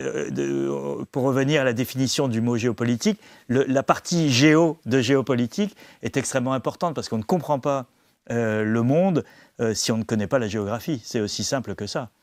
Euh, pour revenir à la définition du mot géopolitique, la partie géo de géopolitique est extrêmement importante parce qu'on ne comprend pas euh, le monde euh, si on ne connaît pas la géographie. C'est aussi simple que ça.